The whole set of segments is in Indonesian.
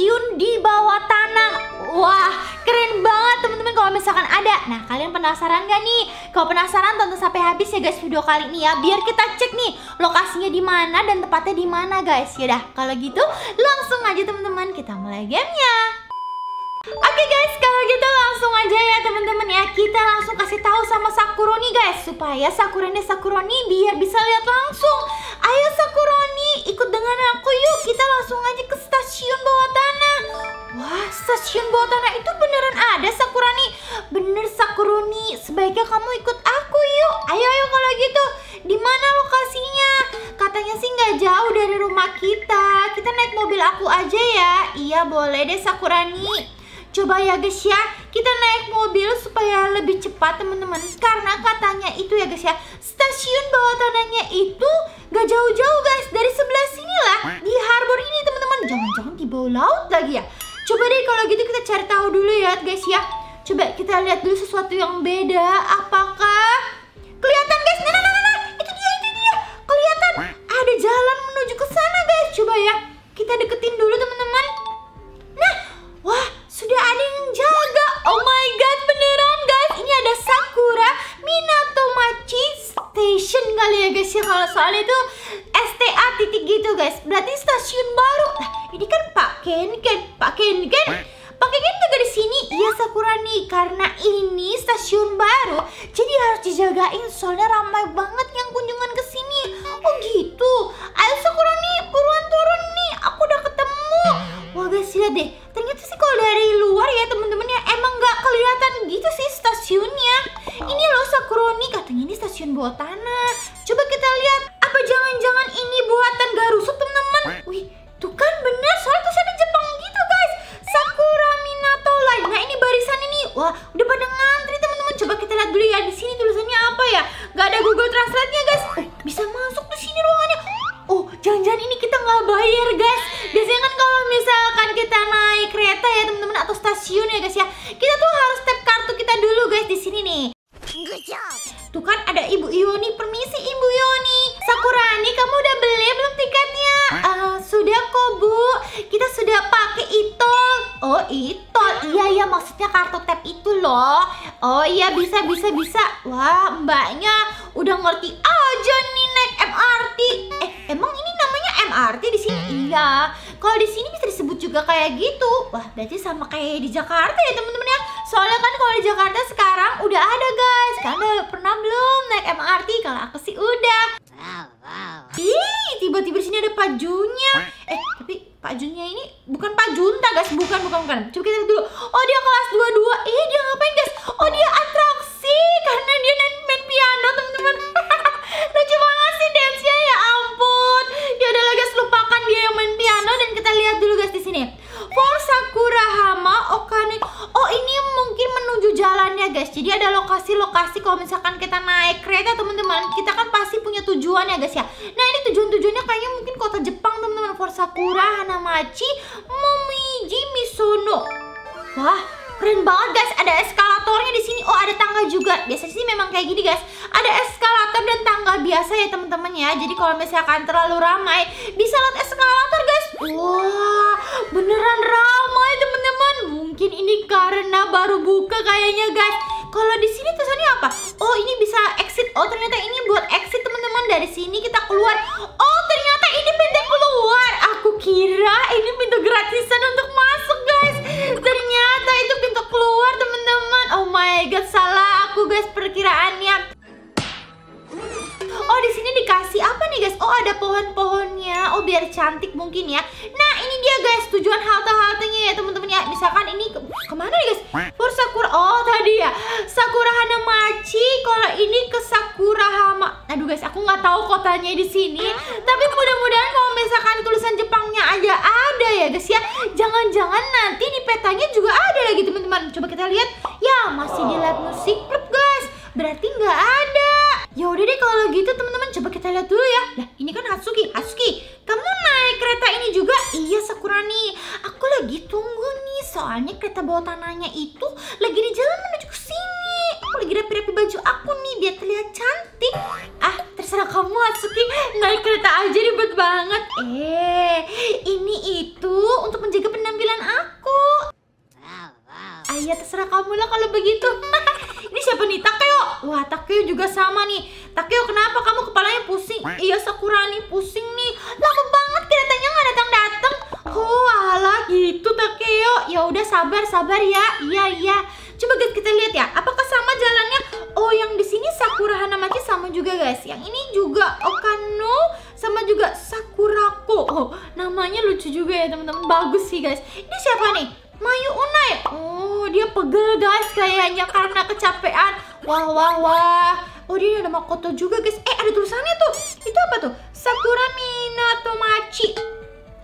pensiun di bawah tanah. Wah, keren banget teman-teman kalau misalkan ada. Nah, kalian penasaran gak nih? Kalau penasaran tonton sampai habis ya guys video kali ini ya. Biar kita cek nih lokasinya di mana dan tepatnya di mana guys. Yaudah, kalau gitu langsung aja teman-teman kita mulai gamenya. Oke okay guys, kalau gitu langsung aja ya teman-teman ya Kita langsung kasih tahu sama Sakuroni guys Supaya Sakuroni Sakuroni biar bisa lihat langsung Ayo Sakuroni, ikut dengan aku yuk Kita langsung aja ke bawah tanah itu beneran ada Sakurani Bener Sakuruni Sebaiknya kamu ikut aku yuk Ayo ayo kalau gitu di mana lokasinya? Katanya sih nggak jauh dari rumah kita Kita naik mobil aku aja ya Iya boleh deh Sakurani Coba ya guys ya, kita naik mobil supaya lebih cepat teman-teman Karena katanya itu ya guys ya, stasiun bawah tanahnya itu gak jauh-jauh guys Dari sebelah sini lah, di harbor ini teman-teman Jangan-jangan di bawah laut lagi ya Coba deh kalau gitu kita cari tahu dulu ya guys ya. Coba kita lihat dulu sesuatu yang beda. Apakah kelihatan guys? Nah, nah, nah, nah, nah. itu dia, itu dia. Kelihatan ada jalan menuju ke sana guys. Coba ya kita deketin dulu teman-teman. Nah, wah sudah ada yang jaga. Oh my god, beneran guys. Ini ada Sakura Minato Machi Station kali ya guys ya. Kalau soal itu titik gitu guys Berarti stasiun baru nah, ini kan Pak Ken Ken Pak Ken Ken Pak Ken Ken juga di sini Iya Sakura nih Karena ini stasiun baru Jadi harus dijagain Soalnya ramai banget ya dulu ya guys ya. Kita tuh harus tap kartu kita dulu guys di sini nih. Tuh kan ada Ibu Yoni. Permisi Ibu Yoni. Sakurani, kamu udah beli ya? belum tiketnya? Uh, sudah kok Bu. Kita sudah pakai itu. Oh itu, iya iya maksudnya kartu tap itu loh. Oh iya bisa bisa bisa. Wah mbaknya udah ngerti aja nih naik MRT. Eh emang ini MRT di sini hmm. iya. Kalau di sini bisa disebut juga kayak gitu. Wah, berarti sama kayak di Jakarta ya teman-teman ya. Soalnya kan kalau di Jakarta sekarang udah ada guys. Kalian pernah belum naik MRT? Kalau aku sih udah. teman-teman kita kan pasti punya tujuan ya guys ya nah ini tujuan-tujuannya kayaknya mungkin kota Jepang teman-teman for Sakura Hanamachi Momiji Misono wah keren banget guys ada eskalatornya di sini oh ada tangga juga biasanya sih memang kayak gini guys ada eskalator dan tangga biasa ya teman-teman ya jadi kalau misalkan terlalu ramai bisa lihat eskalator guys wah beneran ramai teman-teman mungkin ini karena baru buka kayaknya guys kalau di sini tulisannya apa? Oh, ini bisa exit. Oh, ternyata ini buat exit teman-teman. Dari sini kita keluar. Oh, ternyata ini pintu keluar. Aku kira ini pintu gratisan untuk masuk, guys. Ternyata itu pintu keluar, teman-teman. Oh my god, salah aku, guys, perkiraannya. Oh, di sini dikasih apa nih, guys? Oh, ada pohon-pohonnya. Oh, biar cantik mungkin ya. Nah, ini dia, guys, tujuan halte Tanya di sini. Tapi mudah-mudahan kalau misalkan tulisan Jepangnya aja ada ya guys ya. Jangan-jangan nanti di petanya juga ada lagi teman-teman. Coba kita lihat. Ya masih di lab musik club guys. Berarti nggak ada. Ya udah deh kalau gitu teman-teman coba kita lihat dulu ya. Nah, ini kan Hatsuki. Hatsuki kamu naik kereta ini juga? Iya Sakura nih. Aku lagi tunggu nih soalnya kereta bawah tanahnya itu lagi di jalan menuju ke sini. Aku lagi rapi-rapi baju aku nih biar terlihat cantik. Ah terserah kamu Atsuki naik kereta aja ribet banget eh ini itu untuk menjaga penampilan aku ayah terserah kamu lah kalau begitu ini siapa nih Takeo wah Takeo juga sama nih Takeo kenapa kamu kepalanya pusing iya nih pusing nih lama banget keretanya nggak datang datang oh ala gitu Takeo ya udah sabar sabar ya iya iya coba kita lihat ya apakah sama jalannya Oh, yang di sini Sakura Hanamachi sama juga guys. Yang ini juga Okano sama juga Sakurako. Oh, namanya lucu juga ya teman-teman. Bagus sih guys. Ini siapa nih? Mayu Unai. Ya? Oh, dia pegel guys kayaknya karena kecapean. Wah, wah, wah. Oh, dia ada Makoto juga guys. Eh, ada tulisannya tuh. Itu apa tuh? Sakura Minato Machi.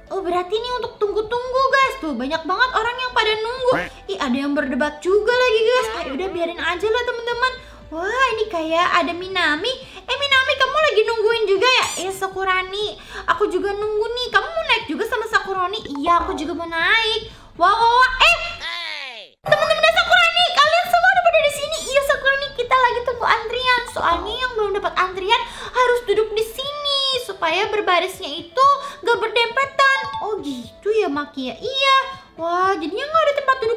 Oh berarti ini untuk tunggu-tunggu guys Tuh banyak banget orang yang pada nunggu Ih ada yang berdebat juga lagi guys Ayo udah biarin aja lah teman-teman Wah ini kayak ada Minami Eh Minami kamu lagi nungguin juga ya? Eh Sakurani Aku juga nunggu nih Kamu mau naik juga sama Sakurani? Iya aku juga mau naik Wah wow, wow, eh Teman-teman Sakurani Kalian semua udah pada di sini Iya Sakurani kita lagi tunggu antrian Soalnya yang belum dapat antrian harus duduk di sini Supaya berbarisnya itu gak berdempetan Oh gitu ya Makia ya? Iya Wah jadinya gak ada tempat duduk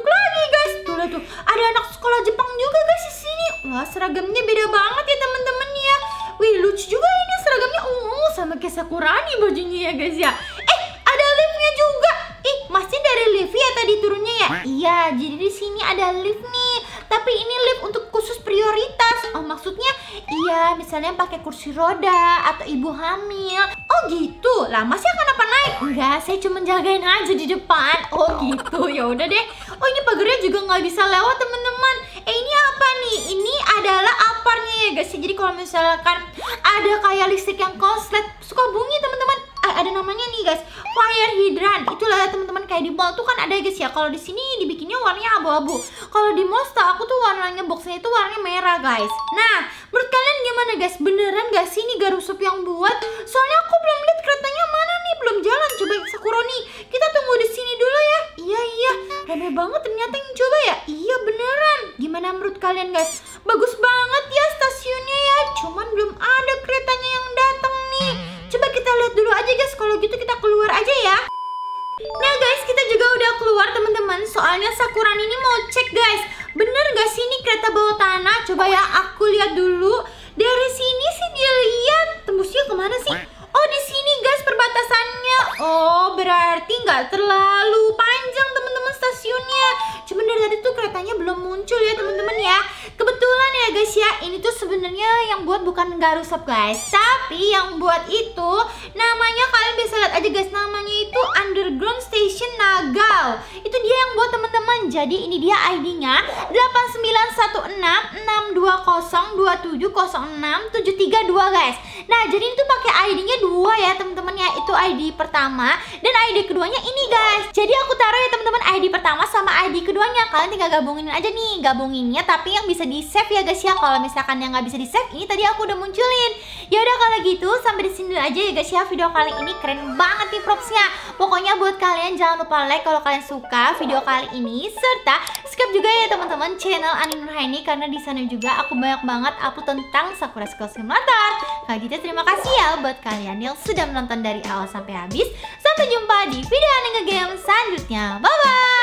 seragamnya beda banget ya temen-temen ya Wih lucu juga ya ini seragamnya ungu uh, sama kayak Sakurani bajunya ya guys ya Eh ada liftnya juga Ih masih dari lift ya tadi turunnya ya Iya jadi di sini ada lift nih Tapi ini lift untuk khusus prioritas Oh maksudnya iya misalnya pakai kursi roda atau ibu hamil Oh gitu lah masih akan apa naik? Enggak saya cuma jagain aja di depan Oh gitu ya udah deh Oh ini pagarnya juga nggak bisa lewat temen-temen gak sih? Jadi kalau misalkan ada kayak listrik yang konslet suka bunyi teman-teman. Eh, ada namanya nih guys, fire hydrant. Itulah ya, teman-teman kayak di mall tuh kan ada guys ya. Kalau di sini dibikinnya warnanya abu-abu. Kalau di mall aku tuh warnanya boxnya itu warnanya merah guys. Nah, menurut kalian gimana guys? Beneran gak sih ini Garusup yang buat? Soalnya aku belum lihat keretanya mana nih, belum jalan. Coba Sakura nih, kita tunggu di sini dulu ya. Iya iya, rame banget ternyata yang coba ya. Iya beneran. Gimana menurut kalian guys? kalau gitu kita keluar aja ya Nah guys, kita juga udah keluar teman-teman. Soalnya Sakuran ini mau cek guys, bener gak sih ini kereta bawah tanah? Coba ya aku lihat dulu. Dari sini sih dia lihat tembusnya kemana sih? Oh di sini guys perbatasannya. Oh berarti nggak terlalu panas stasiunnya Cuman dari tadi tuh keretanya belum muncul ya teman-teman ya Kebetulan ya guys ya Ini tuh sebenarnya yang buat bukan nggak rusak guys Tapi yang buat itu Namanya kalian bisa lihat aja guys Namanya itu Underground Station Nagal. Itu dia yang buat teman teman-teman Jadi ini dia ID-nya tiga dua guys Nah jadi itu pakai ID-nya dua ya teman-teman ya Itu ID pertama Dan ID keduanya ini guys Jadi aku taruh ya teman-teman ID pertama sama ID keduanya Kalian tinggal gabungin aja nih Gabunginnya tapi yang bisa di save ya guys ya Kalau misalkan yang gak bisa di save ini tadi aku udah munculin Ya udah kalau gitu sampai di sini aja ya guys ya video kali ini keren banget nih propsnya Pokoknya buat kalian jangan lupa like kalau kalian suka video kali ini serta subscribe juga ya teman-teman channel Ani Nurhaini karena di sana juga aku banyak banget upload tentang Sakura School Simulator. Kalau gitu terima kasih ya buat kalian yang sudah menonton dari awal sampai habis. Sampai jumpa di video Ani Game selanjutnya. Bye bye.